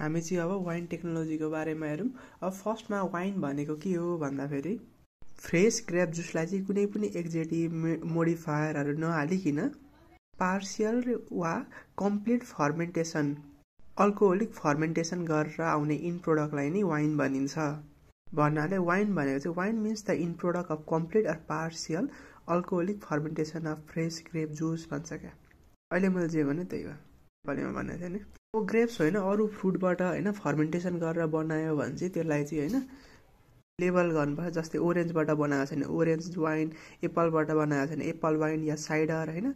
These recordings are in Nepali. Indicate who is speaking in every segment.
Speaker 1: हामी चाहिँ अब वाइन टेक्नोलोजीको बारेमा हेरौँ अब फर्स्टमा वाइन भनेको के हो भन्दाखेरि फ्रेस ग्रेप जुसलाई चाहिँ कुनै पनि एक्जेटिभ मोडिफायरहरू नहालिकन पार्सियल वा कम्प्लिट फर्मेन्टेसन अल्कोहोलिक फर्मेन्टेसन गरेर आउने इन प्रोडक्टलाई नै वाइन भनिन्छ भन्नाले वाइन भनेको चाहिँ wine means the end product of complete or partial alcoholic fermentation of fresh grape juice भन्छ क्या अहिले मैले जे भने त्यही हो भनेको थिएँ नि अब ग्रेप्स होइन अरू फ्रुटबाट होइन फर्मेन्टेसन गरेर बनायो भने चाहिँ त्यसलाई चाहिँ होइन लेबल गर्नुपर्छ जस्तै ओरेन्जबाट बनाएको छ भने ओरेन्ज वाइन एप्पलबाट बनाएको छ भने एप्पल वाइन या साइडर होइन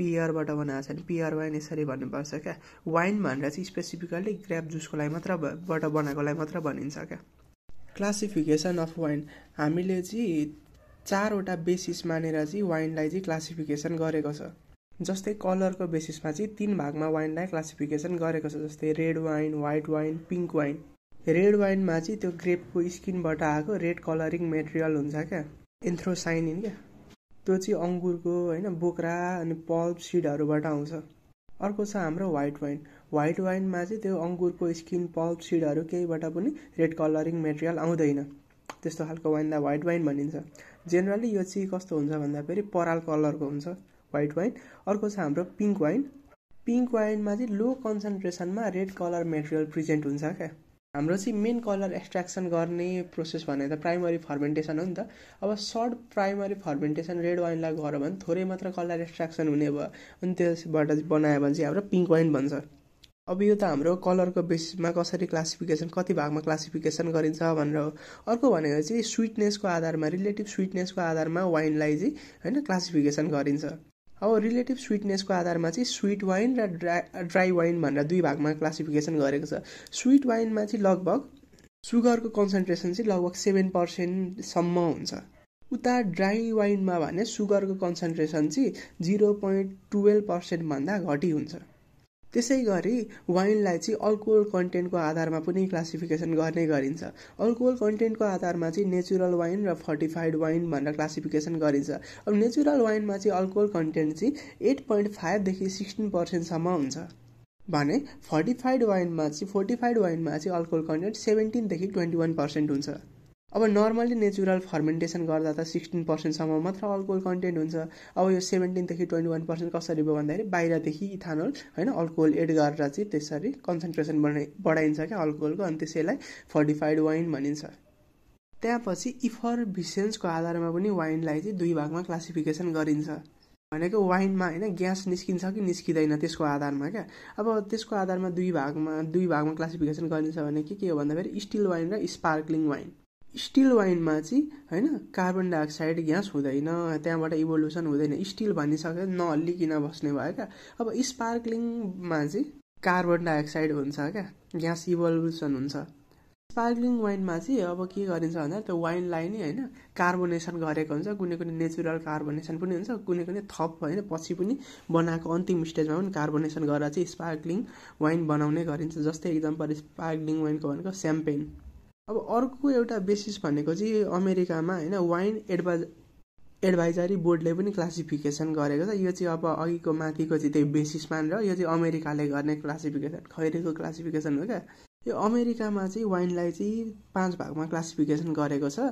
Speaker 1: पियरबाट बनाएको छ भने पियर वाइन यसरी भन्नुपर्छ क्या वाइन भनेर चाहिँ स्पेसिफिकल्ली ग्रेप जुसको लागि मात्र बाट बनाएको लागि मात्र भनिन्छ क्या क्लासिफिकेसन अफ वाइन हामीले चाहिँ चारवटा बेसिस मानेर चाहिँ वाइनलाई चाहिँ क्लासिफिकेसन गरेको छ जस्तै कलरको बेसिसमा चाहिँ तिन भागमा वाइनलाई क्लासिफिकेसन गरेको छ जस्तै red wine white wine pink wine red वाइनमा चाहिँ त्यो ग्रेपको स्किनबाट आएको रेड कलरिङ मेटेरियल हुन्छ क्या एन्थ्रोसाइनिन क्या त्यो चाहिँ अङ्गुरको होइन बोक्रा अनि पल्प सिडहरूबाट आउँछ अर्को छ हाम्रो वाइट वाइन वाइट वाइनमा चाहिँ त्यो अङ्गुरको स्किन पल्प सिडहरू केहीबाट पनि रेड कलरिङ मेटेरियल आउँदैन त्यस्तो खालको वाइनलाई वाइट वाइन भनिन्छ जेनरली यो चाहिँ कस्तो हुन्छ भन्दाखेरि पराल कलरको हुन्छ वाइट वाइन अर्को छ हाम्रो पिङ्क वाइन पिङ्क वाइनमा चाहिँ लो कन्सन्ट्रेसनमा रेड कलर मेटेरियल प्रेजेन्ट हुन्छ क्या हाम्रो चाहिँ मेन कलर एक्सट्र्याक्सन गर्ने प्रोसेस भनेर त प्राइमरी फर्मेन्टेसन हो नि त अब सर्ट प्राइमरी फर्मेन्टेसन रेड वाइनलाई गऱ्यो भने थोरै मात्र कलर एक्सट्र्याक्सन हुने भयो अनि त्यसबाट बनायो भने चाहिँ हाम्रो पिङ्क वाइन भन्छ अब यो त हाम्रो कलरको बेसिसमा कसरी क्लासिफिकेसन कति भागमा क्लासिफिकेसन गरिन्छ भनेर हो अर्को भनेको चाहिँ स्विटनेसको आधारमा रिलेटिभ स्विटनेसको आधारमा वाइनलाई चाहिँ होइन क्लासिफिकेसन गरिन्छ अब रिलेटिभ स्विटनेसको आधारमा चाहिँ स्विट वाइन र ड्रा ड्राई वाइन भनेर दुई भागमा क्लासिफिकेसन गरेको छ स्विट वाइनमा चाहिँ लगभग सुगरको कन्सन्ट्रेसन चाहिँ लगभग सेभेन पर्सेन्टसम्म हुन्छ उता ड्राई वाइनमा भने सुगरको कन्सन्ट्रेसन चाहिँ जिरो पोइन्ट टुवेल्भ पर्सेन्टभन्दा घटी हुन्छ त्यसै गरी वाइनलाई चाहिँ अल्कोहल कन्टेन्टको आधारमा पनि क्लासिफिकेसन गर्ने गरिन्छ अल्कोहल कन्टेन्टको आधारमा चाहिँ नेचुरल वाइन र फर्टिफाइड वाइन भनेर क्लासिफिकेसन गरिन्छ अब नेचुरल वाइनमा चाहिँ अल्कोहल कन्टेन्ट चाहिँ एट पोइन्ट फाइभदेखि सिक्सटिन पर्सेन्टसम्म हुन्छ भने फर्टिफाइड वाइनमा चाहिँ फोर्टिफाइड वाइनमा चाहिँ अल्कोहल कन्टेन्ट सेभेन्टिनदेखि ट्वेन्टी वान पर्सेन्ट हुन्छ अब नर्मली नेचुरल फर्मेन्टेसन गर्दा त सिक्सटिन पर्सेन्टसम्म मात्र अल्कोहल कन्टेन्ट हुन्छ अब यो सेभेन्टिनदेखि ट्वेन्टी वान पर्सेन्ट कसरी भयो भन्दाखेरि बाहिरदेखि इथानोल होइन अल्कोहल एड गरेर चाहिँ त्यसरी कन्सन्ट्रेसन बढाइ बढाइन्छ क्या अल्कोहलको अनि त्यसैलाई फोर्टिफाइड वाइन भनिन्छ त्यहाँपछि इफर भिसेन्सको आधारमा पनि वाइनलाई चाहिँ दुई भागमा क्लासिफिकेसन गरिन्छ भनेको वाइनमा होइन ग्यास निस्किन्छ कि निस्किँदैन त्यसको आधारमा क्या अब त्यसको आधारमा दुई भागमा दुई भागमा क्लासिफिकेसन गरिन्छ भने के के हो भन्दाखेरि स्टिल वाइन र स्पार्कलिङ वाइन स्टिल वाइनमा चाहिँ होइन कार्बन डाइअक्साइड ग्यास हुँदैन त्यहाँबाट इभोल्युसन हुँदैन स्टिल भनिसकेर नहल्लिकन बस्ने भयो क्या अब स्पार्कलिङमा चाहिँ कार्बन डाइअक्साइड हुन्छ क्या ग्यास इभोल्युसन हुन्छ स्पार्कलिङ वाइनमा चाहिँ अब के गरिन्छ भन्दा त्यो वाइनलाई नै होइन कार्बोनेसन गरेको हुन्छ कुनै कुनै नेचुरल कार्बोनेसन पनि हुन्छ कुनै कुनै थप होइन पछि पनि बनाएको अन्तिम स्टेजमा पनि कार्बोनेसन गरेर चाहिँ स्पार्कलिङ वाइन बनाउने गरिन्छ जस्तै इक्जाम्पल स्पार्कलिङ वाइनको भनेको स्याम्पेन अब अर्को एउटा बेसिस भनेको चाहिँ अमेरिकामा होइन वाइन एडभाइज एडभाइजरी बोर्डले पनि क्लासिफिकेसन गरेको छ यो चाहिँ अब अघिको माथिको चाहिँ त्यही बेसिस र यो चाहिँ अमेरिकाले गर्ने क्लासिफिकेसन खैरेको क्लासिफिकेसन हो क्या यो अमेरिकामा चाहिँ वाइनलाई चाहिँ पाँच भागमा क्लासिफिकेसन गरेको छ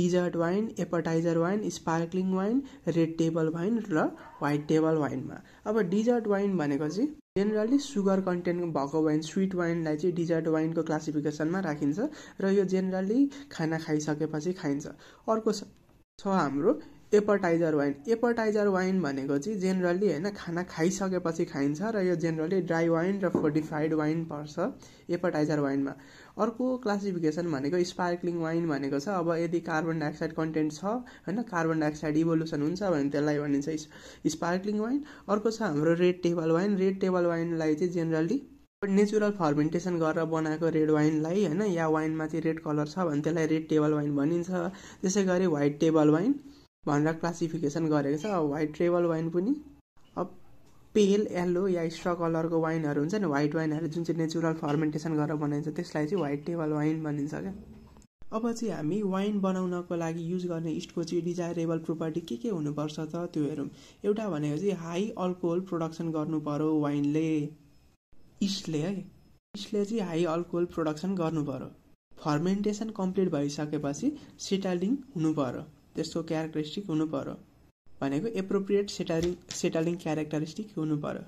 Speaker 1: dessert wine appetizer wine sparkling wine red table wine र वाइट टेबल वाइनमा अब डिजर्ट वाइन भनेको चाहिँ जेनरली सुगर कन्टेन्ट भएको वाइन स्विट वाइनलाई चाहिँ डिजर्ट वाइनको क्लासिफिकेसनमा राखिन्छ र यो जेनरली खाना खाइसकेपछि खाइन्छ अर्को छ हाम्रो एपर्टाइजर वाइन एपर्टाइजर वाइन भनेको चाहिँ जेनरली होइन खाना खाइसकेपछि खाइन्छ र यो जेनरली ड्राई वाइन र फोर्टिफाइड वाइन पर्छ एपर्टाइजर वाइनमा अर्को क्लासिफिकेसन भनेको स्पार्कलिङ वाइन भनेको छ अब यदि कार्बन डाइअक्साइड कन्टेन्ट छ होइन कार्बन डाइअक्साइड इभोल्युसन हुन्छ भने त्यसलाई भनिन्छ स्पार्कलिङ वाइन अर्को छ हाम्रो red table wine red table वाइनलाई चाहिँ जेनरली नेचुरल फर्मेन्टेसन गरेर बनाएको रेड वाइनलाई होइन या वाइनमा चाहिँ रेड कलर छ भने त्यसलाई रेड टेबल वाइन भनिन्छ त्यसै गरी वाइट टेबल वाइन भनेर क्लासिफिकेसन गरेको छ वाइट ट्रेबल वाइन पनि अब पेल यल्लो या स्ट्र कलरको वाइनहरू हुन्छ नि वाइट वाइनहरू जुन चाहिँ नेचुरल फर्मेन्टेसन गरेर बनाइन्छ त्यसलाई चाहिँ वाइट टेबल वाइन भनिन्छ क्या अब चाहिँ हामी वाइन बनाउनको लागि युज गर्ने इस्टको चाहिँ डिजायरेबल प्रोपर्टी के के हुनुपर्छ त त्यो हेरौँ एउटा भनेको चाहिँ हाई अल्कोहल प्रोडक्सन गर्नु पऱ्यो वाइनले इस्टले है इस्टले चाहिँ हाई अल्कोहल प्रोडक्सन गर्नु पऱ्यो फर्मेन्टेसन कम्प्लिट भइसकेपछि सेटलिङ हुनु पऱ्यो त्यसको क्यारेक्टरिस्टिक हुनु पऱ्यो भनेको एप्रोप्रिएट सेटलिङ सेटलिङ क्यारेक्टरिस्टिक हुनु पऱ्यो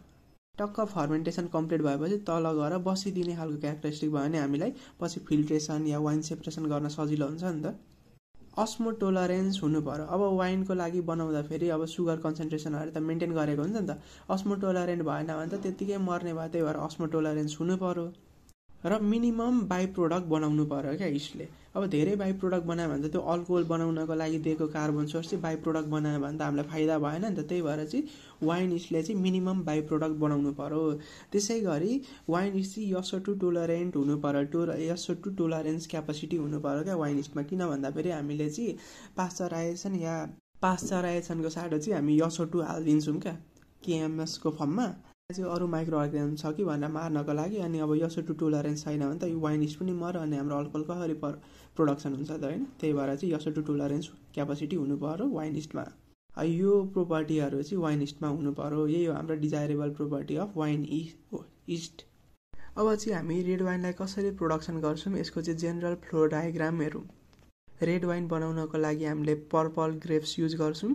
Speaker 1: टक्क फर्मेन्टेसन कम्प्लिट भएपछि तल गएर बसिदिने खालको क्यारेक्टरिस्टिक भयो भने हामीलाई पछि फिल्ट्रेसन या वाइन सेपरेसन गर्न सजिलो हुन्छ नि त अस्मो टोलरेन्स हुनु पऱ्यो अब वाइनको लागि बनाउँदाखेरि अब सुगर कन्सन्ट्रेसनहरू त मेन्टेन गरेको हुन्छ नि त अस्मो टोलरेन्ट भएन भने त त्यत्तिकै मर्ने भयो त्यही भएर अस्मो टोलरेन्स हुनु पऱ्यो र मिनिमम बाई प्रोडक्ट बनाउनु पऱ्यो क्या इस्टले अब धेरै बाई प्रोडक्ट बनायो भने त त्यो अल्कोहल बनाउनको लागि दिएको कार्बन सोर्स चाहिँ बाई प्रोडक्ट बनायो भने त हामीलाई फाइदा भएन नि त त्यही भएर चाहिँ वाइन इस्टले चाहिँ मिनिमम बाई प्रोडक्ट बनाउनु पऱ्यो त्यसै गरी वाइन इस्ट चाहिँ यसो टु टोलरेन्ट हुनु पऱ्यो टो यसो टु टोलरेन्स क्यापासिटी हुनु पऱ्यो क्या वाइन इस्टमा किन भन्दाखेरि हामीले चाहिँ पास्चराइजेसन या पास्चराइजेसनको साटो चाहिँ हामी यसो टु हालिदिन्छौँ क्या केएमएसको फर्ममा चाहिँ अरू माइक्रो अर्ग्यानिजम छ कि भनेर मार्नको लागि अनि अब यसो टु टोलरेन्स छैन भने त यो वाइन पनि मर अनि हाम्रो अल्कोहल कसरी पर प्रोडक्सन हुन्छ त होइन त्यही भएर चाहिँ यसो टु टोलरेन्स क्यापासिटी हुनु पऱ्यो वाइन यो प्रोपर्टीहरू चाहिँ वाइन इस्टमा हुनु पऱ्यो यही हो हाम्रो desirable property of wine yeast yeast अब चाहिँ हामी रेड वाइनलाई कसरी प्रोडक्सन गर्छौँ यसको चाहिँ जेनरल फ्लो डायग्राम हेरौँ रेड वाइन बनाउनको लागि हामीले पर्पल ग्रेप्स युज गर्छौँ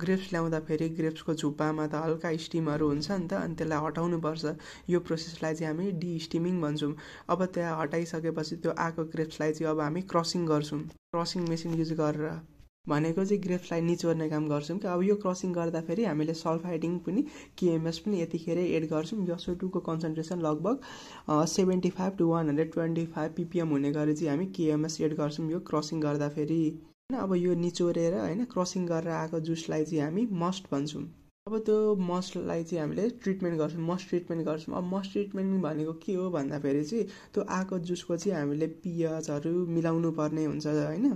Speaker 1: ग्रेप्स ल्याउँदाखेरि ग्रेप्सको झुप्पामा त हल्का स्टिमहरू हुन्छ नि त अनि त्यसलाई हटाउनुपर्छ यो प्रोसेसलाई चाहिँ हामी डिस्टिमिङ भन्छौँ अब त्यहाँ हटाइसकेपछि त्यो आएको ग्रेप्सलाई चाहिँ अब हामी क्रसिङ गर्छौँ क्रसिङ मेसिन युज गरेर भनेको चाहिँ ग्रेप्सलाई निचोर्ने काम गर्छौँ कि अब यो क्रसिङ गर्दाखेरि हामीले सल्फाइडिङ पनि केएमएस पनि यतिखेरै एड गर्छौँ यसो टुको कन्सन्ट्रेसन लगभग seventy five to one hundred twenty five ppm हुने गरी चाहिँ हामी केएमएस एड गर्छौँ यो क्रसिङ गर्दाखेरि होइन अब यो निचोरेर होइन क्रसिङ गरेर आएको जुसलाई चाहिँ हामी मस्ट भन्छौँ अब त्यो मस्टलाई चाहिँ हामीले ट्रिटमेन्ट गर्छौँ मस्ट ट्रिटमेन्ट गर्छौँ अब मस्ट ट्रिटमेन्ट भनेको के हो भन्दाखेरि चाहिँ त्यो आएको जुसको चाहिँ हामीले पिएचहरू मिलाउनु पर्ने हुन्छ होइन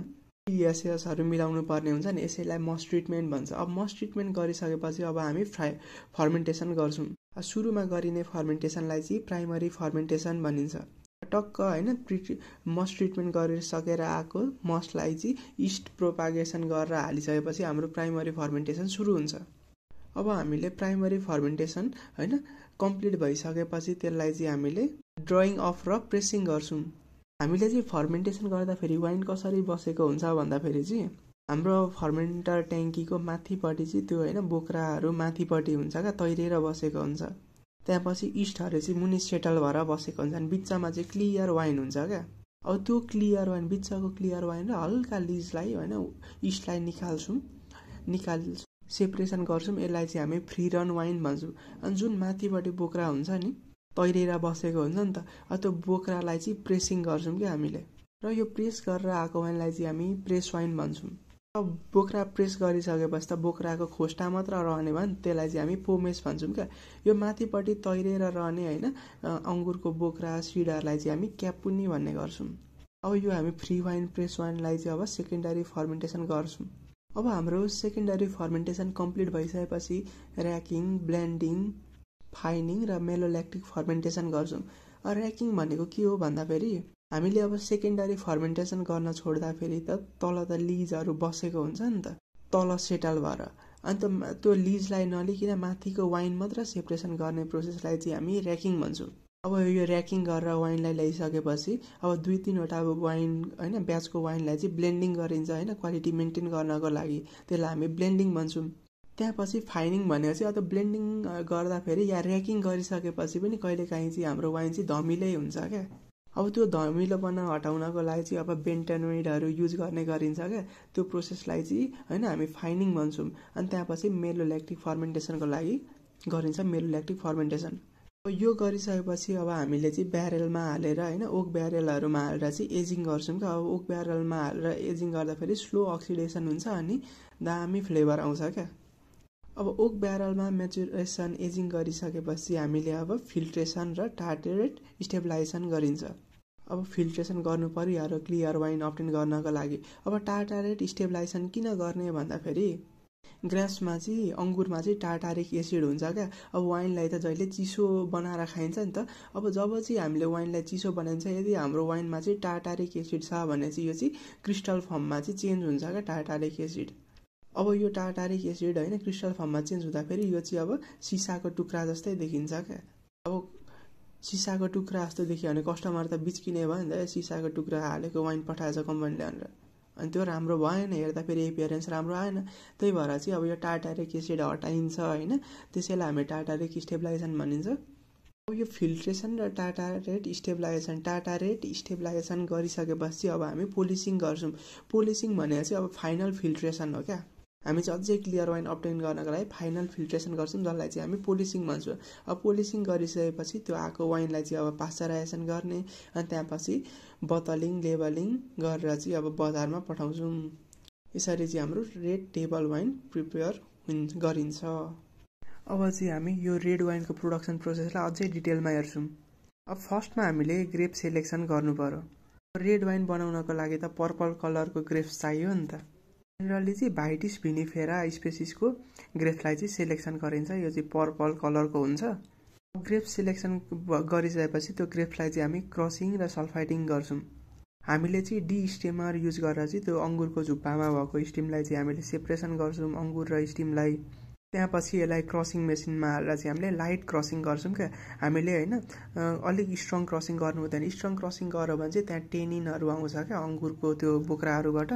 Speaker 1: पिएसएसहरू मिलाउनु पर्ने हुन्छ नि यसैलाई मस्ट ट्रिटमेन्ट भन्छ अब मस्ट ट्रिटमेन्ट गरिसकेपछि अब हामी फ्राई फर्मेन्टेसन गर्छौँ सुरुमा गरिने फर्मेन्टेसनलाई चाहिँ प्राइमरी फर्मेन्टेसन भनिन्छ टक्क होइन ट्रिट मस ट्रिटमेन्ट गरेर सकेर आएको मसलाई चाहिँ इस्ट प्रोपागेसन गरेर हालिसकेपछि हाम्रो प्राइमरी फर्मेन्टेसन सुरु हुन्छ अब हामीले प्राइमरी फर्मेन्टेसन होइन कम्प्लिट भइसकेपछि त्यसलाई चाहिँ हामीले ड्रइङ अफ र प्रेसिङ गर्छौँ हामीले चाहिँ फर्मेन्टेसन गर्दाखेरि वाइन कसरी बसेको हुन्छ भन्दाखेरि चाहिँ हाम्रो फर्मेन्टर ट्याङ्कीको माथिपट्टि चाहिँ त्यो होइन बोक्राहरू माथिपट्टि हुन्छ क्या तैरेर बसेको हुन्छ त्यसपछि इस्टहरू चाहिँ मुनि सेटल भएर बसेको हुन्छ हुन्छन् बिचमा चाहिँ क्लियर वाइन हुन्छ क्या अब त्यो क्लियर वाइन बिचको क्लियर वाइन र हल्का लिजलाई होइन इस्टलाई निकाल्छौँ निकाल्छौँ सेपरेसन गर्छौँ यसलाई चाहिँ हामी फ्री रन वाइन भन्छौँ अनि जुन माथिपट्टि बोक्रा हुन्छ नि तैरेर बसेको हुन्छ नि त त्यो बोक्रालाई चाहिँ प्रेसिङ गर्छौँ क्या हामीले र यो प्रेस गरेर आएको वाइनलाई चाहिँ हामी प्रेस वाइन भन्छौँ बोक्रा प्रेस गरिसकेपछि त बोक्राको खोस्टा मात्र रहने भयो त्यसलाई चाहिँ हामी पोमेस भन्छौँ क्या यो माथिपट्टि तैरेर रहने होइन अङ्गुरको बोक्रा सिडाहरूलाई चाहिँ हामी क्यापुनी भन्ने गर्छौँ अब यो हामी फ्री वाइन प्रेस वाइनलाई चाहिँ अब सेकेन्डरी फर्मेन्टेसन गर्छौँ अब हाम्रो सेकेन्डरी फर्मेन्टेसन कम्प्लिट भइसकेपछि ऱ्याकिङ ब्ल्यान्डिङ फाइनिङ र मेलोल्याक्टिक फर्मेन्टेसन गर्छौँ ऱ्याकिङ भनेको के हो भन्दाखेरि हामीले अब सेकेन्डरी फर्मेन्टेसन गर्न छोड्दाखेरि त तल त लिजहरू बसेको हुन्छ नि त तल सेटल भएर अन्त त्यो लिजलाई नलिकन माथिको वाइन मात्र सेपरेसन गर्ने प्रोसेसलाई चाहिँ हामी ऱ्याकिङ भन्छौँ अब यो ऱ्याकिङ गरेर वाइनलाई ल्याइसकेपछि अब दुई तिनवटा अब वाइन होइन ब्याचको वाइनलाई चाहिँ ब्लेन्डिङ गरिन्छ होइन क्वालिटी मेन्टेन गर्नको लागि त्यसलाई हामी ब्लेन्डिङ भन्छौँ त्यहाँपछि फाइनिङ भनेपछि अब ब्लेन्डिङ गर्दाखेरि या ऱ्याकिङ गरिसकेपछि पनि कहिलेकाहीँ चाहिँ हाम्रो वाइन चाहिँ धमिलै हुन्छ क्या अब त्यो धमिलोपना हटाउनको लागि चाहिँ अब बेन्टेनोइडहरू युज गर्ने गरिन्छ क्या त्यो प्रोसेसलाई चाहिँ होइन हामी फाइनिङ भन्छौँ अनि त्यहाँपछि मेलोल्याक्टिक फर्मेन्टेसनको लागि गरिन्छ मेलोल्याक्टिक फर्मेन्टेसन यो गरिसकेपछि अब हामीले चाहिँ ब्यारेलमा हालेर होइन ओक ब्यारेलहरूमा हालेर चाहिँ एजिङ गर्छौँ क्या अब ओक ब्यारेलमा हालेर एजिङ गर्दाखेरि स्लो अक्सिडेसन हुन्छ अनि दामी फ्लेभर आउँछ क्या अब ओक ब्यारलमा मेचुरेसन एजिङ गरिसकेपछि हामीले अब फिल्ट्रेसन र टार्टेरेट स्टेबिलाइजेसन गरिन्छ अब फिल्ट्रेसन गर्नु परिहाल्यो र क्लियर वाइन अप्टेन गर्नको लागि अब टार्टारेट स्टेबिलाइजेसन किन गर्ने भन्दाखेरि ग्रासमा चाहिँ अङ्गुरमा चाहिँ टार्टारिक एसिड हुन्छ क्या अब वाइनलाई त जहिले चिसो बनाएर खाइन्छ नि त अब जब चाहिँ हामीले वाइनलाई चिसो बनाइन्छ यदि हाम्रो वाइनमा चाहिँ टार्टारिक एसिड छ भने चाहिँ यो चाहिँ क्रिस्टल फर्ममा चाहिँ चेन्ज हुन्छ क्या टार्टारिक एसिड अब यो टाटारिक एसिड होइन क्रिस्टल फर्ममा चेन्ज हुँदाखेरि यो चाहिँ अब सिसाको टुक्रा जस्तै देखिन्छ क्या अब सिसाको टुक्रा जस्तो देखियो भने कस्टमर त बिचकिने भयो नि त सिसाको टुक्रा हालेको वाइन पठाएछ कम्पनीले भनेर अनि त्यो राम्रो भएन हेर्दा फेरि एपियरेन्स राम्रो आएन त्यही भएर चाहिँ अब यो टार्टारिक एसिड हटाइन्छ होइन त्यसैलाई हामी टार्टारिक स्टेबलाइजेसन भनिन्छ अब यो फिल्ट्रेसन र tartrate stabilization rate stabilization गरिसकेपछि अब हामी पोलिसिङ गर्छौँ पोलिसिङ भनेर चाहिँ अब फाइनल फिल्ट्रेसन हो क्या हामी चाहिँ अझै क्लियर वाइन अप्टेन गर्नको लागि फाइनल फिल्ट्रेसन गर्छौँ जसलाई चाहिँ हामी पोलिसिङ भन्छौँ अब पोलिसिङ गरिसकेपछि त्यो आएको वाइनलाई चाहिँ अब पास्चराइजेसन गर्ने अनि त्यहाँपछि बतलिङ लेबलिङ गरेर चाहिँ अब बजारमा पठाउँछौँ यसरी चाहिँ हाम्रो रेड टेबल वाइन प्रिपेयर हुन्छ गरिन्छ अब चाहिँ हामी यो रेड वाइनको प्रोडक्सन प्रोसेसलाई अझै डिटेलमा हेर्छौँ अब फर्स्टमा हामीले ग्रेप सेलेक्सन गर्नु रेड वाइन बनाउनको लागि त पर्पल कलरको ग्रेप्स चाहियो नि त जेनरली चाहिँ भाइटिस भिनिफेरा स्पेसिसको ग्रेप्सलाई चाहिँ सेलेक्सन गरिन्छ यो चाहिँ पर्पल कलरको हुन्छ ग्रेप्स सेलेक्सन गरिसकेपछि त्यो ग्रेप्सलाई चाहिँ हामी क्रसिङ र सल्फाइटिङ गर्छौँ हामीले चाहिँ डी स्टेमर युज गरेर चाहिँ त्यो अङ्गुरको झुप्पामा भएको स्टिमलाई चाहिँ हामीले सेपरेसन गर्छौँ अङ्गुर र स्टिमलाई त्यहाँपछि यसलाई क्रसिङ मेसिनमा हालेर चाहिँ हामीले लाइट क्रसिङ गर्छौँ क्या हामीले होइन अलिक स्ट्रङ क्रसिङ गर्नु हुँदैन स्ट्रङ क्रसिङ गऱ्यो भने चाहिँ त्यहाँ टेनिनहरू आउँछ क्या अङ्गुरको त्यो बोक्राहरूबाट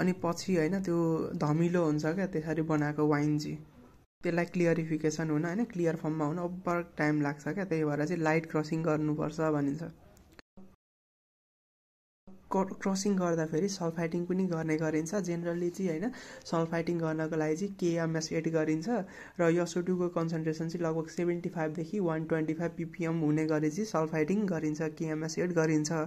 Speaker 1: अनि पछि होइन त्यो धमिलो हुन्छ क्या त्यसरी बनाएको वाइन चाहिँ त्यसलाई क्लियरिफिकेसन हुन होइन क्लियर फर्ममा हुन ओभर टाइम लाग्छ क्या त्यही भएर चाहिँ लाइट क्रसिङ गर्नुपर्छ भनिन्छ क्रसिङ गर्दाखेरि सल्फाइटिङ पनि गर्ने गरिन्छ जेनरली चाहिँ होइन सल्फाइटिङ गर्नको लागि चाहिँ केएमएस एड गरिन्छ र यसोटुको कन्सन्ट्रेसन चाहिँ लगभग सेभेन्टी फाइभदेखि वान ट्वेन्टी फाइभ पिपिएम हुने गरी चाहिँ सल्फाइटिङ गरिन्छ केएमएस एड गरिन्छ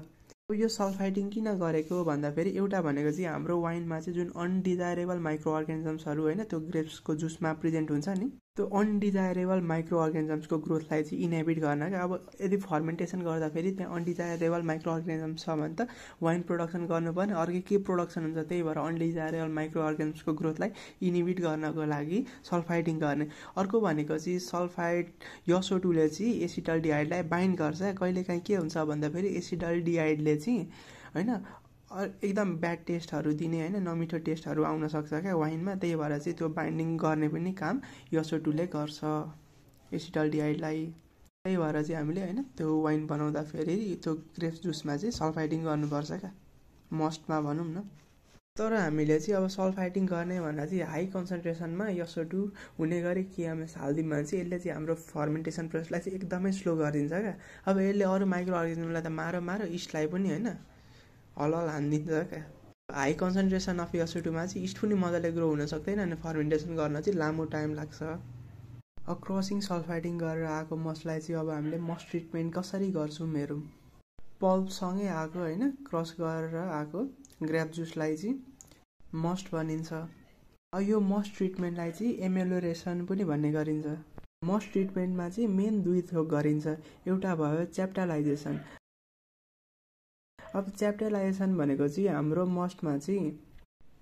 Speaker 1: अब यो सल्फाइटिङ किन गरेको भन्दाखेरि एउटा भनेको चाहिँ हाम्रो वाइनमा चाहिँ जुन अनडिजायरेबल माइक्रो अर्गानिजम्सहरू होइन त्यो ग्रेप्सको जुसमा प्रेजेन्ट हुन्छ नि त्यो अनडिजायरेबल माइक्रो अर्ग्यानिजम्सको ग्रोथलाई चाहिँ इनेबिट गर्न क्या अब यदि फर्मेन्टेसन गर्दाखेरि त्यहाँ अनडिजायरेबल माइक्रो अर्ग्यानिजम्स छ भने त वाइन प्रोडक्सन गर्नु पर्ने अर्कै के प्रोडक्सन हुन्छ त्यही भएर अनडिजायरेबल माइक्रो अर्ग्यानिजम्सको ग्रोथलाई इनिबिट गर्नको लागि सल्फाइडिङ गर्ने अर्को भनेको चाहिँ सल्फाइड यसोटुले चाहिँ एसिडल डिआइडलाई बाइन्ड गर्छ कहिलेकाहीँ के हुन्छ भन्दाखेरि एसिडल डिआइडले चाहिँ होइन एकदम ब्याड टेस्टहरू दिने होइन नमिठो टेस्टहरू सक्छ क्या वाइनमा त्यही भएर चाहिँ त्यो बाइन्डिङ गर्ने पनि काम यसो टूले गर्छ एसिटल त्यही भएर चाहिँ हामीले होइन त्यो वाइन बनाउँदाखेरि त्यो ग्रेप्स जुसमा चाहिँ सल्फाइटिङ गर्नुपर्छ क्या मस्टमा भनौँ न तर हामीले चाहिँ अब सल्फाइटिङ गर्ने भन्दा चाहिँ हाई कन्सन्ट्रेसनमा यसो टु हुने गरी केएमएस हालिदियो भने चाहिँ यसले चाहिँ हाम्रो फर्मेन्टेसन प्रोसेसलाई चाहिँ एकदमै स्लो गरिदिन्छ क्या अब यसले अरू माइक्रो अर्ग्यानिजमलाई त मारो मारो इस्टलाई पनि होइन हलहल हानिदिन्छ क्या हाई कन्सन्ट्रेसन अफ यसुटुमा चाहिँ इस्ट पनि मजाले ग्रो हुन सक्दैन अनि फर्मेन्टेसन गर्न चाहिँ लामो टाइम लाग्छ अब क्रसिङ सल्फाइटिङ गरेर आएको मसलाई चाहिँ अब हामीले मस ट्रिटमेन्ट कसरी गर्छौँ हेरौँ पल्पसँगै आएको होइन क्रस गरेर आएको ग्रेप जुसलाई चाहिँ मस्ट भनिन्छ यो मस्ट ट्रिटमेन्टलाई चाहिँ एमेलोरेसन पनि भन्ने गरिन्छ मस्ट ट्रिटमेन्टमा चाहिँ मेन दुई थोक गरिन्छ एउटा भयो च्याप्टालाइजेसन अब च्याप्टराइजेसन भनेको चाहिँ हाम्रो मस्टमा चाहिँ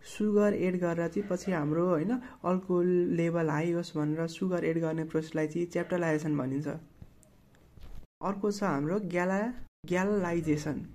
Speaker 1: सुगर एड गरेर चाहिँ पछि हाम्रो होइन अल्कोहल लेभल हाई होस् भनेर सुगर एड गर्ने प्रोसेसलाई चाहिँ च्याप्टराइजेसन भनिन्छ अर्को छ हाम्रो ग्याला ग्यालाइजेसन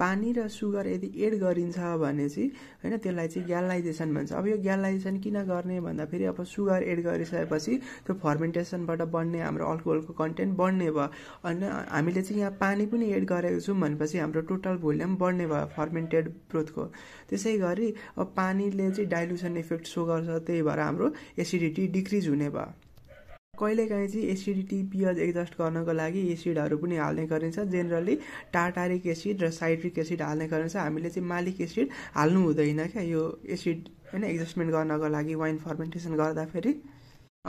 Speaker 1: पानी र सुगर यदि एड गरिन्छ भने चाहिँ होइन त्यसलाई चाहिँ ग्यालाइजेसन भन्छ अब यो ग्यालाइजेसन किन गर्ने भन्दाखेरि अब सुगर एड गरिसकेपछि त्यो फर्मेन्टेसनबाट बढ्ने हाम्रो अल्कोहलको कन्टेन्ट बढ्ने भयो अनि हामीले चाहिँ यहाँ पानी पनि एड गरेको छौँ भनेपछि हाम्रो टोटल भोल्युम बढ्ने भयो फर्मेन्टेड ब्रोथको त्यसै गरी अब पानीले चाहिँ डाइल्युसन इफेक्ट सो गर्छ त्यही भएर हाम्रो एसिडिटी डिक्रिज हुने भयो कहिलेकाहीँ चाहिँ एसिडिटी पिएच एडजस्ट गर्नको लागि एसिडहरू पनि हाल्ने गरिन्छ जेनरली टाटारिक एसिड र साइट्रिक एसिड हाल्ने गरिन्छ हामीले चाहिँ मालिक एसिड हाल्नु हुँदैन क्या यो एसिड होइन एडजस्टमेन्ट गर्नको लागि वाइन फर्मेन्टेसन गर्दाखेरि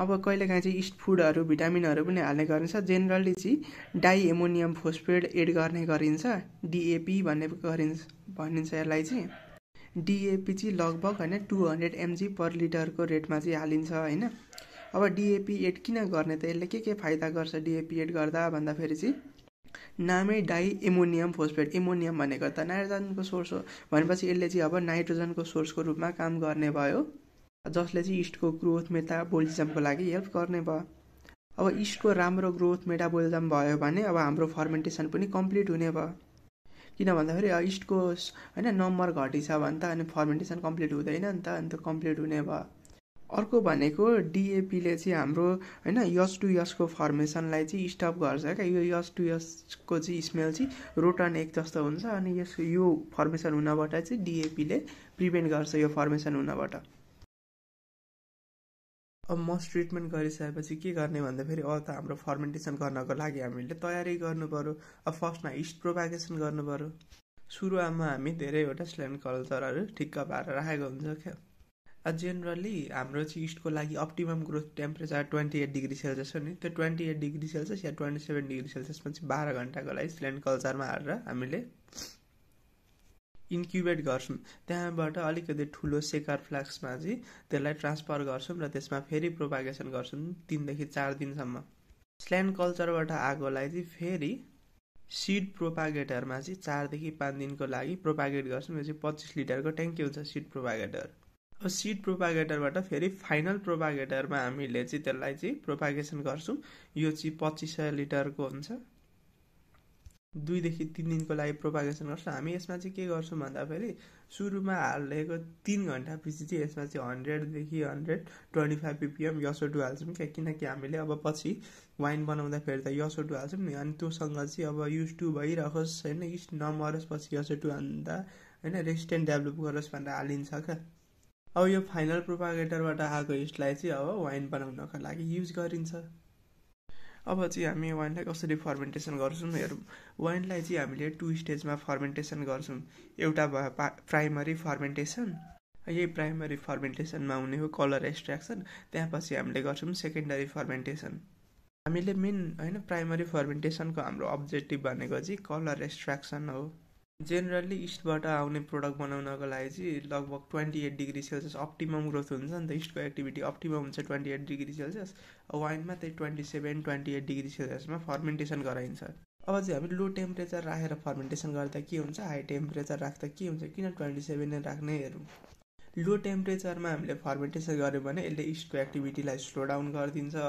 Speaker 1: अब कहिलेकाहीँ चाहिँ इस्ट फुडहरू भिटामिनहरू पनि हाल्ने गरिन्छ जेनरली चाहिँ एमोनियम फोस्फेट एड गर्ने गरिन्छ डिएपी भन्ने गरिन्छ भनिन्छ यसलाई चाहिँ डिएपी चाहिँ लगभग होइन टु हन्ड्रेड एमजी पर लिटरको रेटमा चाहिँ हालिन्छ होइन अब डिएपी एड किन गर्ने त यसले के के फाइदा गर्छ डिएपी एड गर्दा भन्दाखेरि चाहिँ नामै डाई एमोनियम फोस्फेट एमोनियम भनेको त नाइट्रोजनको सोर्स हो भनेपछि यसले चाहिँ अब नाइट्रोजनको सोर्सको रूपमा काम गर्ने भयो जसले चाहिँ इस्टको ग्रोथ मेटाबोलिजमको लागि हेल्प गर्ने भयो अब इस्टको राम्रो ग्रोथ मेटाबोलिजम भयो भने अब हाम्रो फर्मेन्टेसन पनि कम्प्लिट हुने भयो किन भन्दाखेरि इस्टको होइन नम्बर घटिछ भने त अनि फर्मेन्टेसन कम्प्लिट हुँदैन नि त अन्त कम्प्लिट हुने भयो अर्को भनेको डिएपीले चाहिँ हाम्रो होइन यस टु यसको फर्मेसनलाई चाहिँ स्टप गर्छ क्या यो यस टु यसको चाहिँ स्मेल चाहिँ रोटन एक जस्तो हुन्छ अनि यस यो फर्मेसन हुनबाट चाहिँ डिएपीले प्रिभेन्ट गर्छ यो फर्मेसन हुनबाट अब मस ट्रिटमेन्ट गरिसकेपछि के गर्ने भन्दाखेरि अब त हाम्रो फर्मेन्टेसन गर्नको लागि हामीले तयारी गर्नुपऱ्यो अब फर्स्टमा इस्ट प्रोभागेसन गर्नुपऱ्यो सुरुवामा हामी धेरैवटा स्ल्यान्ड कल्चरहरू ठिक्क पारेर राखेको हुन्छ क्या जेनरली हाम्रो चाहिँ इस्टको लागि optimum growth temperature twenty eight degree Celsius हो नि त्यो ट्वेन्टी एट डिग्री सेल्सियस या ट्वेन्टी सेभेन डिग्री सेल्सियसमा चाहिँ बाह्र घन्टाको लागि स्ल्यान्ड कल्चरमा हालेर हामीले इन्क्युबेट गर्छौँ त्यहाँबाट अलिकति ठुलो सेकर फ्लास्कमा चाहिँ त्यसलाई ट्रान्सफर गर्छौँ र त्यसमा फेरि प्रोपागेसन गर्छौँ तिनदेखि चार दिनसम्म स्ल्यान्ड कल्चरबाट आएकोलाई चाहिँ फेरि सिड प्रोपागेटरमा चाहिँ चारदेखि पाँच दिनको लागि प्रोपागेट गर्छौँ यो चाहिँ पच्चिस लिटरको ट्याङ्की हुन्छ सिड प्रोपागेटर सिड प्रोपागेटरबाट फेरि फाइनल प्रोपागेटरमा हामीले चाहिँ त्यसलाई चाहिँ प्रोपागेसन गर्छौँ यो चाहिँ पच्चिस सय लिटरको हुन्छ दुईदेखि तिन दिनको लागि प्रोपागेसन गर्छौँ हामी यसमा चाहिँ के गर्छौँ भन्दाखेरि सुरुमा हालेको तिन घन्टापछि चाहिँ यसमा चाहिँ हन्ड्रेडदेखि हन्ड्रेड ट्वेन्टी फाइभ पिपिएम यसोटु हाल्छौँ क्या किनकि हामीले अब पछि वाइन बनाउँदाखेरि त यसोटु हाल्छौँ नि अनि त्योसँग चाहिँ अब युज टु भइरहोस् होइन इस्ट नमरोस् पछि यसोटु हाल्दा होइन रेसिस्टेन्ट डेभलप गरोस् भनेर हालिन्छ क्या अब यो फाइनल प्रोपागेटरबाट आएको यसलाई चाहिँ अब वाइन बनाउनको लागि युज गरिन्छ अब चाहिँ हामी वाइनलाई कसरी फर्मेन्टेसन गर्छौँ हेरौँ वाइनलाई चाहिँ हामीले टु स्टेजमा फर्मेन्टेसन गर्छौँ एउटा भयो पा प्राइमरी फर्मेन्टेसन यही प्राइमरी फर्मेन्टेसनमा हुने हो कलर एक्सट्र्याक्सन त्यहाँपछि हामीले गर्छौँ सेकेन्डरी फर्मेन्टेसन हामीले मेन होइन प्राइमरी फर्मेन्टेसनको हाम्रो अब्जेक्टिभ भनेको चाहिँ कलर एक्सट्र्याक्सन हो जेनरली इस्टबाट आउने प्रडक्ट बनाउनको लागि चाहिँ लगभग twenty eight degree Celsius optimum growth हुन्छ नि त इस्टको एक्टिभिटी अप्टिमम हुन्छ ट्वेन्टी एट डिग्री सेल्सियस वाइनमा त्यही twenty seven twenty eight degree सेल्सियसमा फर्मेन्टेसन गराइन्छ अब चाहिँ हामी लो टेम्परेचर राखेर फर्मेन्टेसन गर्दा के हुन्छ हाई टेम्परेचर राख्दा के हुन्छ किन ट्वेन्टी सेभेन नै राख्ने हेरौँ लो टेम्परेचरमा हामीले फर्मेन्टेसन गऱ्यौँ भने यसले इस्टको एक्टिभिटीलाई स्लो डाउन गरिदिन्छ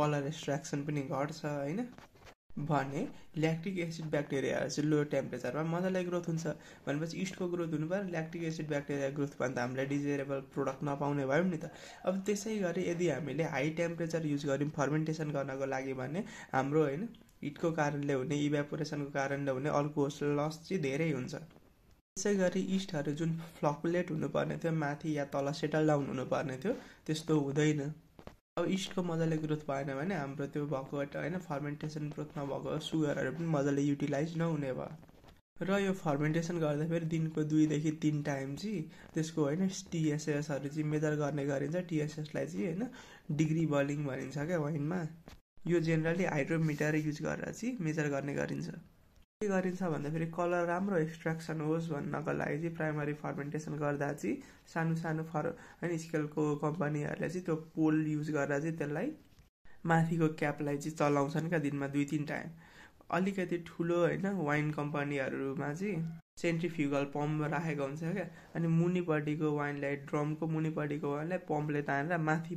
Speaker 1: कलर एक्सट्र्याक्सन पनि घट्छ होइन भने ल्याक्टिक एसिड ब्याक्टेरियाहरू चाहिँ लो टेम्परेचरमा मजाले ग्रोथ हुन्छ भनेपछि इस्टको ग्रोथ हुनु पऱ्यो ल्याक्टिक एसिड ब्याक्टेरिया ग्रोथ भयो भने त हामीलाई डिजेरेबल प्रोडक्ट नपाउने भयौँ नि त अब त्यसै गरी यदि हामीले हाई टेम्परेचर युज गऱ्यौँ फर्मेन्टेसन गर्नको लागि भने हाम्रो होइन हिटको कारणले हुने इभ्यापोरेसनको कारणले हुने अल्कोहोल लस चाहिँ धेरै हुन्छ त्यसै गरी इस्टहरू जुन फ्लकुलेट हुनुपर्ने थियो माथि या तल सेटल डाउन हुनुपर्ने थियो त्यस्तो हुँदैन अब इस्टको मजाले ग्रोथ भएन भने हाम्रो त्यो भएकोबाट होइन फर्मेन्टेसन ग्रोथ नभएको सुगरहरू पनि मजाले युटिलाइज नहुने भयो र यो फर्मेन्टेसन गर्दा फेरि दिनको दुईदेखि तिन टाइम चाहिँ त्यसको होइन टिएसएसहरू चाहिँ मेजर गर्ने गरिन्छ टिएसएसलाई चाहिँ होइन डिग्री बलिङ भनिन्छ क्या वाइनमा यो जेनरली हाइड्रोमिटर युज गरेर चाहिँ मेजर गर्ने गरिन्छ के गरिन्छ भन्दाखेरि कलर राम्रो एक्सट्राक्सन होस् भन्नको लागि चाहिँ प्राइमरी फर्मेन्टेसन गर्दा चाहिँ सानो सानो फर होइन स्केलको कम्पनीहरूले चाहिँ त्यो पोल युज गरेर चाहिँ त्यसलाई माथिको क्यापलाई चाहिँ चलाउँछन् क्या दिनमा दुई तिन टाइम अलिकति ठुलो होइन वाइन कम्पनीहरूमा चाहिँ सेन्ट्रिफ्युगल पम्प राखेको हुन्छ क्या अनि मुनिपट्टिको वाइनलाई ड्रमको मुनिपट्टिको वाइनलाई पम्पले तानेर माथि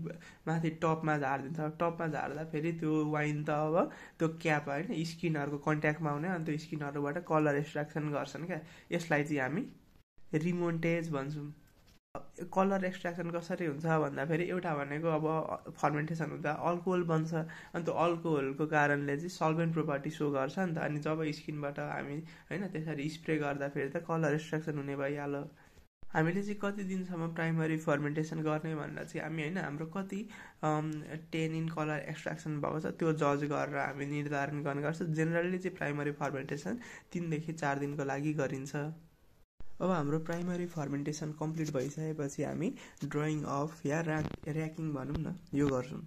Speaker 1: माथि टपमा झारिदिन्छ टपमा झार्दा फेरि त्यो वाइन त अब त्यो क्याप होइन स्किनहरूको कन्ट्याक्टमा आउने अनि त्यो स्किनहरूबाट कलर एक्सट्राक्सन गर्छन् क्या यसलाई चाहिँ हामी रिमोन्टेज भन्छौँ कलर एक्सट्राक्सन कसरी हुन्छ भन्दाखेरि एउटा भनेको अब फर्मेन्टेसन हुँदा अल्कोहल बन्छ अनि त्यो अल्कोहलको कारणले चाहिँ सल्भेन्ट प्रोपर्टी सो गर्छ नि त अनि जब स्किनबाट हामी होइन त्यसरी स्प्रे गर्दाखेरि त कलर एक्सट्र्याक्सन हुने भइहाल्यो हामीले चाहिँ कति दिनसम्म प्राइमरी फर्मेन्टेसन गर्ने भनेर चाहिँ हामी होइन हाम्रो कति टेन इन कलर एक्सट्र्याक्सन भएको छ त्यो जज गरेर हामी निर्धारण गर्ने गर्छ जेनरली चाहिँ प्राइमरी फर्मेन्टेसन तिनदेखि चार दिनको लागि गरिन्छ अब हाम्रो प्राइमरी फर्मेन्टेसन कम्प्लिट भइसकेपछि हामी ड्रइङ अफ या ऱ्याक ऱ्याकिङ भनौँ न यो गर्छौँ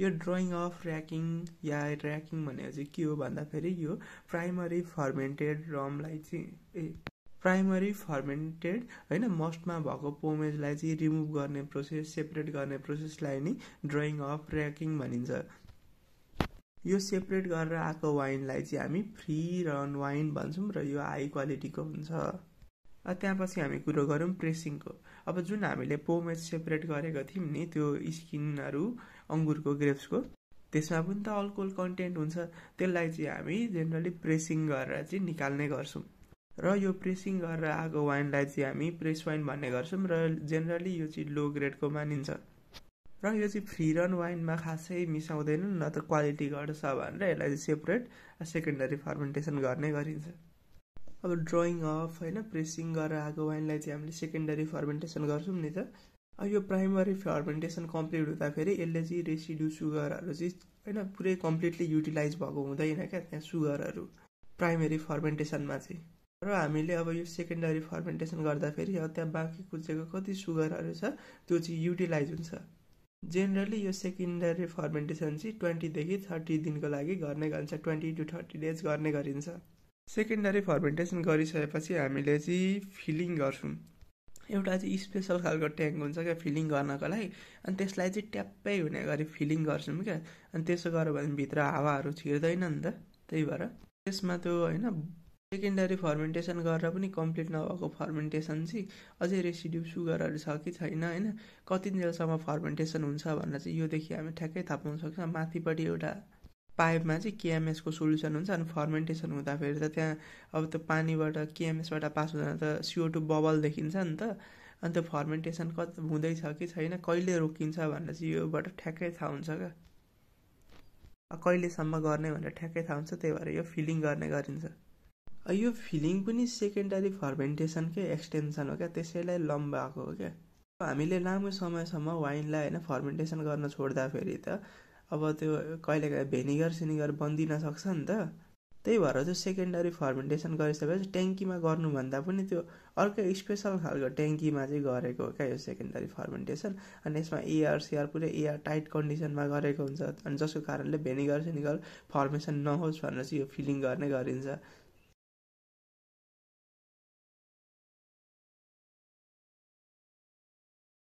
Speaker 1: यो ड्रइङ अफ ऱ्याकिङ या ऱ्याकिङ भनेको चाहिँ के हो भन्दाखेरि यो प्राइमरी फर्मेन्टेड रमलाई चाहिँ ए प्राइमरी फर्मेन्टेड होइन मस्टमा भएको पोमेजलाई चाहिँ रिमुभ गर्ने प्रोसेस सेपरेट गर्ने प्रोसेसलाई नै ड्रइङ अफ ऱ्याकिङ भनिन्छ यो सेपरेट गरेर आएको वाइनलाई चाहिँ हामी फ्री रन वाइन भन्छौँ र यो हाई क्वालिटीको हुन्छ त्यहाँपछि हामी कुरो गरौँ प्रेसिङको अब जुन हामीले पोमेज सेपरेट गरेको थियौँ नि त्यो स्किनहरू अङ्गुरको ग्रेप्सको त्यसमा पनि त अल्कोहल कन्टेन्ट हुन्छ त्यसलाई चाहिँ हामी जेनरली प्रेसिङ गरेर चाहिँ निकाल्ने गर्छौँ र यो प्रेसिङ गरेर आएको वाइनलाई चाहिँ हामी प्रेस वाइन भन्ने गर्छौँ र जेनरली यो चाहिँ लो ग्रेडको मानिन्छ र यो चाहिँ फ्री रन वाइनमा खासै मिसाउँदैन न त क्वालिटी घट्छ भनेर यसलाई चाहिँ सेपरेट सेकेन्डरी फर्मेन्टेसन गर्ने गरिन्छ अब ड्रइङ अफ होइन प्रेसिङ गरेर आएको वाइनलाई चाहिँ हामीले सेकेन्डरी फर्मेन्टेसन गर्छौँ नि त अब यो प्राइमरी फर्मेन्टेसन कम्प्लिट हुँदाखेरि यसले चाहिँ रेसिड्यु सुगरहरू चाहिँ होइन पुरै कम्प्लिटली युटिलाइज भएको हुँदैन क्या त्यहाँ सुगरहरू प्राइमेरी फर्मेन्टेसनमा चाहिँ र हामीले अब यो सेकेन्डरी फर्मेन्टेसन गर्दाखेरि अब त्यहाँ बाँकी कुचेको कति सुगरहरू छ त्यो चाहिँ युटिलाइज हुन्छ जेनरली यो सेकेन्डरी फर्मेन्टेसन चाहिँ ट्वेन्टीदेखि थर्टी दिनको लागि गर्ने गरिन्छ ट्वेन्टी टु थर्टी डेज गर्ने गरिन्छ सेकेन्डरी फर्मेन्टेसन गरिसकेपछि हामीले चाहिँ फिलिङ गर्छौँ एउटा चाहिँ स्पेसल खालको ट्याङ्क हुन्छ क्या फिलिङ गर्नको लागि अनि त्यसलाई चाहिँ ट्याप्पै हुने गरी फिलिङ गर्छौँ क्या अनि त्यसो गर्यो भने भित्र हावाहरू छिर्दैन नि त त्यही भएर त्यसमा त्यो होइन सेकेन्डरी फर्मेन्टेसन गरेर पनि कम्प्लिट नभएको फर्मेन्टेसन चाहिँ अझै रेसिड्यु सुगरहरू छ कि छैन होइन कति दिनसम्म फर्मेन्टेसन हुन्छ भनेर चाहिँ योदेखि हामी ठ्याक्कै थाहा पाउन सक्छौँ माथिपट्टि एउटा पाइपमा चाहिँ केएमएसको सोल्युसन हुन्छ अनि फर्मेन्टेसन हुँदाखेरि त त्यहाँ अब त्यो पानीबाट केएमएसबाट पास हुँदा त सिओ टू बबल देखिन्छ नि त अन्त फर्मेन्टेसन क हुँदैछ कि छैन कहिले रोकिन्छ भनेर चाहिँ योबाट ठ्याक्कै थाहा हुन्छ क्या कहिलेसम्म गर्ने भनेर ठ्याक्कै थाहा हुन्छ त्यही भएर यो फिलिङ गर्ने गरिन्छ यो फिलिङ पनि सेकेन्डरी फर्मेन्टेसनकै एक्सटेन्सन हो क्या त्यसैलाई लम्बाएको हो क्या हामीले लामो समयसम्म वाइनलाई होइन फर्मेन्टेसन गर्न छोड्दाखेरि त अब त्यो कहिलेकाहीँ भेनिगर सिनिगर बनिदिन सक्छ नि त त्यही भएर चाहिँ सेकेन्डरी फर्मेन्टेसन गरिसकेपछि ट्याङ्कीमा गर्नुभन्दा पनि त्यो अर्कै स्पेसल खालको ट्याङ्कीमा चाहिँ गरेको हो क्या यो सेकेन्डरी फर्मेन्टेसन अनि यसमा एआर सिआर पुरै एआर टाइट कन्डिसनमा गरेको हुन्छ अनि जसको कारणले भेनिगर सिनिगर फर्मेसन नहोस् भनेर चाहिँ यो फिलिङ गर्ने गरिन्छ